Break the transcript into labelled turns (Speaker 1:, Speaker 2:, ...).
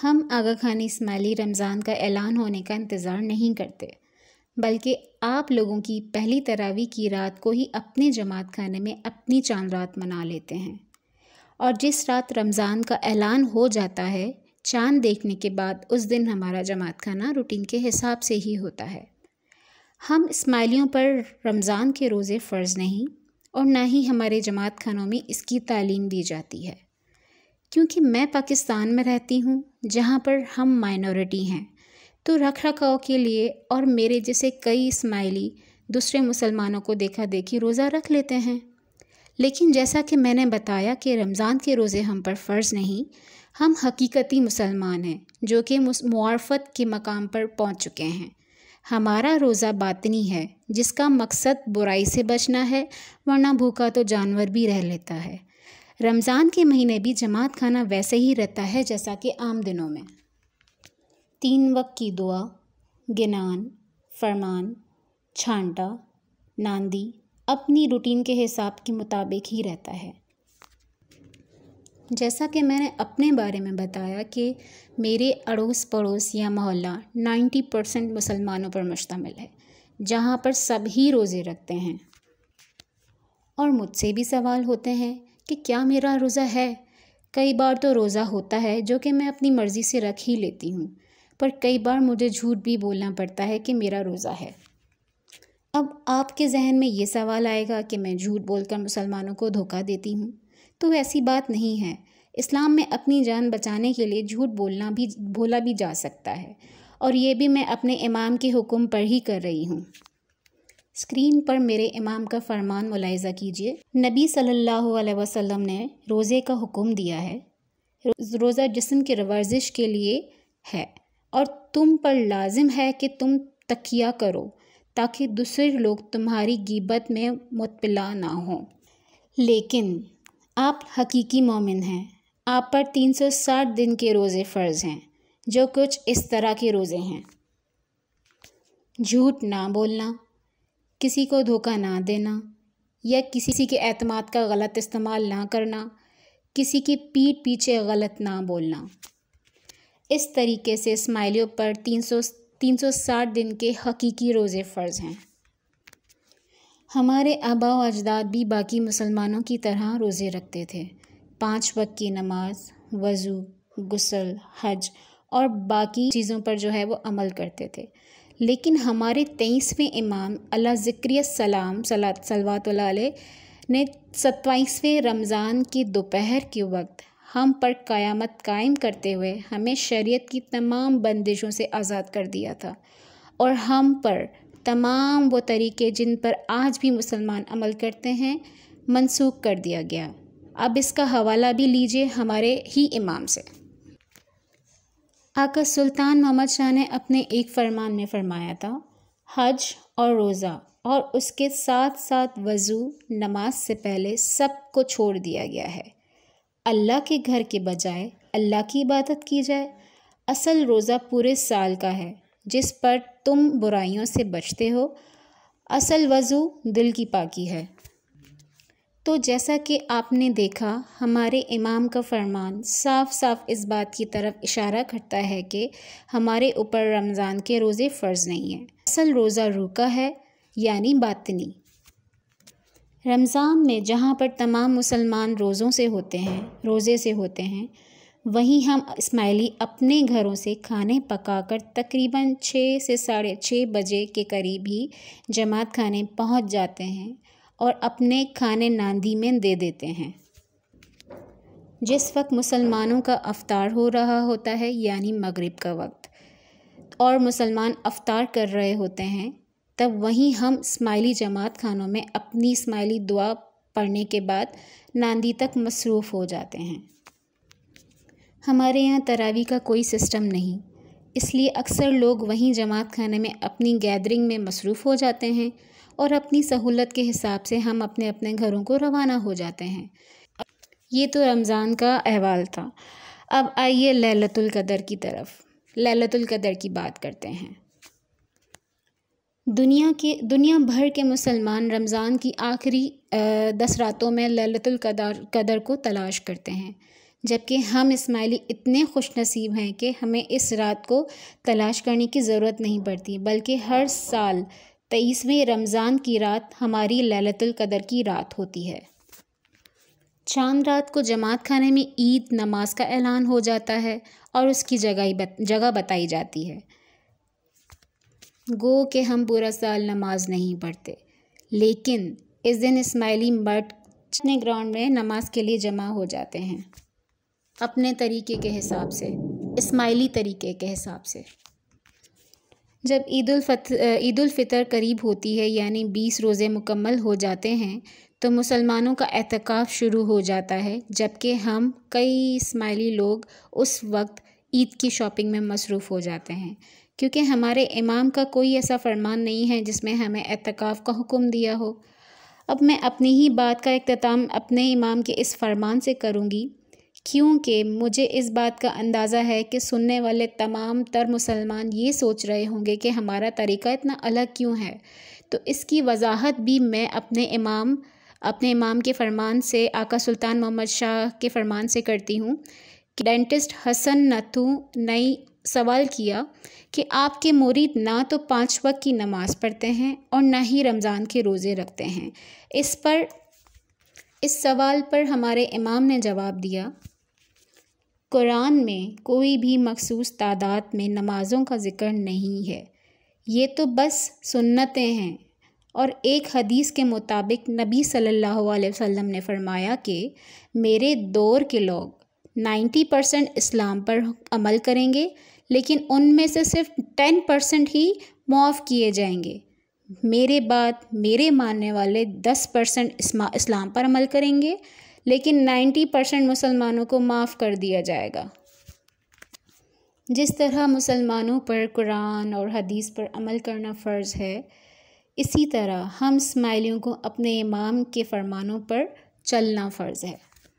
Speaker 1: हम आगा खान इस्माइली रमज़ान का ऐलान होने का इंतज़ार नहीं करते बल्कि आप लोगों की पहली तरावी की रात को ही अपने जमात खाने में अपनी चांद रात मना लेते हैं और जिस रात रमज़ान का ऐलान हो जाता है चांद देखने के बाद उस दिन हमारा जमात खाना रूटीन के हिसाब से ही होता है हम इस्माइलियों पर रमज़ान के रोज़े फ़र्ज़ नहीं और ना ही हमारे जमात खानों में इसकी तालीम दी जाती है क्योंकि मैं पाकिस्तान में रहती हूँ जहाँ पर हम माइनॉरिटी हैं तो रख रखाव के लिए और मेरे जैसे कई इस्माइली दूसरे मुसलमानों को देखा देखी रोज़ा रख लेते हैं लेकिन जैसा कि मैंने बताया कि रमज़ान के रोज़े हम पर फ़र्ज़ नहीं हम हकीकती मुसलमान हैं जो कि मुआरफत के मकाम पर पहुंच चुके हैं हमारा रोज़ा बातनी है जिसका मकसद बुराई से बचना है वरना भूखा तो जानवर भी रह लेता है रमज़ान के महीने भी जमात खाना वैसे ही रहता है जैसा कि आम दिनों में तीन वक्त की दुआ गिनान फरमान छांटा नांदी अपनी रूटीन के हिसाब के मुताबिक ही रहता है जैसा कि मैंने अपने बारे में बताया कि मेरे अड़ोस पड़ोस या मोहल्ला 90 परसेंट मुसलमानों पर मुश्तमिल है जहाँ पर सभी रोज़े रखते हैं और मुझसे भी सवाल होते हैं कि क्या मेरा रोज़ा है कई बार तो रोज़ा होता है जो कि मैं अपनी मर्ज़ी से रख ही लेती हूँ पर कई बार मुझे झूठ भी बोलना पड़ता है कि मेरा रोज़ा है अब आपके जहन में ये सवाल आएगा कि मैं झूठ बोलकर मुसलमानों को धोखा देती हूँ तो ऐसी बात नहीं है इस्लाम में अपनी जान बचाने के लिए झूठ बोलना भी बोला भी जा सकता है और ये भी मैं अपने इमाम के हुक्म पर ही कर रही हूँ स्क्रीन पर मेरे इमाम का फरमान मुलायजा कीजिए नबी सल्लल्लाहु अलैहि वसल्लम ने रोज़े का हुक्म दिया है रोज़ा जिस्म की रवर्जिश के लिए है और तुम पर लाजिम है कि तुम तकिया करो ताकि दूसरे लोग तुम्हारी गिबत में मुतला ना हों लेकिन आप हकीकी मोमिन हैं आप पर 360 दिन के रोज़े फ़र्ज़ हैं जो कुछ इस तरह के रोज़े हैं झूठ ना बोलना किसी को धोखा ना देना या किसी के अतमाद का गलत इस्तेमाल ना करना किसी की पीठ पीछे गलत ना बोलना इस तरीके से स्माइलियों पर तीन सौ तीन सौ साठ दिन के हकीकी रोज़े फ़र्ज़ हैं हमारे आबा व अजदाद भी बाकी मुसलमानों की तरह रोज़े रखते थे पाँच वक्त की नमाज वज़ू गसल हज और बाकी चीज़ों पर जो है वो अमल करते थे लेकिन हमारे तेईसवें इमाम अला ज़िक्रिया सलाम सलात सलवात ने सत्ताईसवें रमज़ान की दोपहर के वक्त हम पर क़यामत कायम करते हुए हमें शरीयत की तमाम बंदिशों से आज़ाद कर दिया था और हम पर तमाम वो तरीके जिन पर आज भी मुसलमान अमल करते हैं मनसूख कर दिया गया अब इसका हवाला भी लीजिए हमारे ही इमाम से आका सुल्तान मोहम्मद शाह ने अपने एक फरमान में फरमाया था हज और रोज़ा और उसके साथ साथ वज़ू नमाज से पहले सब को छोड़ दिया गया है अल्लाह के घर के बजाय अल्लाह की इबादत की जाए असल रोज़ा पूरे साल का है जिस पर तुम बुराइयों से बचते हो असल वज़ू दिल की पाकी है तो जैसा कि आपने देखा हमारे इमाम का फरमान साफ साफ इस बात की तरफ इशारा करता है कि हमारे ऊपर रमज़ान के रोज़े फ़र्ज़ नहीं हैं असल रोज़ा रूका है यानी बातनी रमज़ान में जहाँ पर तमाम मुसलमान रोज़ों से होते हैं रोज़े से होते हैं वहीं हम इस्माइली अपने घरों से खाने पकाकर तकरीबन छः से साढ़े छः बजे के करीब ही जमात खाने पहुँच जाते हैं और अपने खाने नांदी में दे देते हैं जिस वक्त मुसलमानों का अवतार हो रहा होता है यानी मगरिब का वक्त और मुसलमान अवतार कर रहे होते हैं तब वहीं हम स्माइली जमात खानों में अपनी स्माइली दुआ पढ़ने के बाद नांदी तक मसरूफ़ हो जाते हैं हमारे यहाँ तरावी का कोई सिस्टम नहीं इसलिए अक्सर लोग वहीं जमात खाने में अपनी गैदरिंग में मसरूफ़ हो जाते हैं और अपनी सहूलत के हिसाब से हम अपने अपने घरों को रवाना हो जाते हैं ये तो रमज़ान का अहवाल था अब आइए ललतुल कदर की तरफ ललतुल कदर की बात करते हैं दुनिया के दुनिया भर के मुसलमान रमज़ान की आखिरी दस रातों में ललतुल कदर कदर को तलाश करते हैं जबकि हम इसमाइली इतने खुश नसीब हैं कि हमें इस रात को तलाश करने की ज़रूरत नहीं पड़ती बल्कि हर साल तेईसवें रमज़ान की रात हमारी ललतुल कदर की रात होती है चांद रात को जमात खाने में ईद नमाज का ऐलान हो जाता है और उसकी जगह बत, जगह बताई जाती है गो के हम पूरा साल नमाज नहीं पढ़ते लेकिन इस दिन इस्माइली मर्द अपने ग्राउंड में नमाज के लिए जमा हो जाते हैं अपने तरीके के हिसाब से इस्माइली तरीके के हिसाब से जब ईद फ़ितर करीब होती है यानी बीस रोज़े मुकम्मल हो जाते हैं तो मुसलमानों का एहतिकाफ़ शुरू हो जाता है जबकि हम कई इस्माइली लोग उस वक्त ईद की शॉपिंग में मसरूफ़ हो जाते हैं क्योंकि हमारे इमाम का कोई ऐसा फरमान नहीं है जिसमें हमें एहतिकाफ़ का हुक्म दिया हो अब मैं अपनी ही बात का अख्ताम अपने इमाम के इस फरमान से करूँगी क्योंकि मुझे इस बात का अंदाज़ा है कि सुनने वाले तमाम तर मुसलमान ये सोच रहे होंगे कि हमारा तरीका इतना अलग क्यों है तो इसकी वजाहत भी मैं अपने इमाम अपने इमाम के फरमान से आका सुल्तान मोहम्मद शाह के फरमान से करती हूँ कि डेंटिस्ट हसन नथू नई सवाल किया कि आपके मुरीद ना तो पाँच वक्त की नमाज़ पढ़ते हैं और ना ही रमज़ान के रोज़े रखते हैं इस पर इस सवाल पर हमारे इमाम ने जवाब दिया कुरान में कोई भी मखसूस तादाद में नमाज़ों का ज़िक्र नहीं है ये तो बस सुन्नतें हैं और एक हदीस के मुताबिक नबी सल्लल्लाहु अलैहि वसल्लम ने फरमाया कि मेरे दौर के लोग नाइन्टी परसेंट इस्लाम पर अमल करेंगे लेकिन उनमें से सिर्फ टेन परसेंट ही मुआफ़ किए जाएंगे मेरे बाद मेरे मानने वाले दस परसेंट इस्लाम पर अमल करेंगे लेकिन 90 परसेंट मुसलमानों को माफ़ कर दिया जाएगा जिस तरह मुसलमानों पर कुरान और हदीस पर अमल करना फ़र्ज़ है इसी तरह हम स्माइलियों को अपने इमाम के फरमानों पर चलना फ़र्ज़ है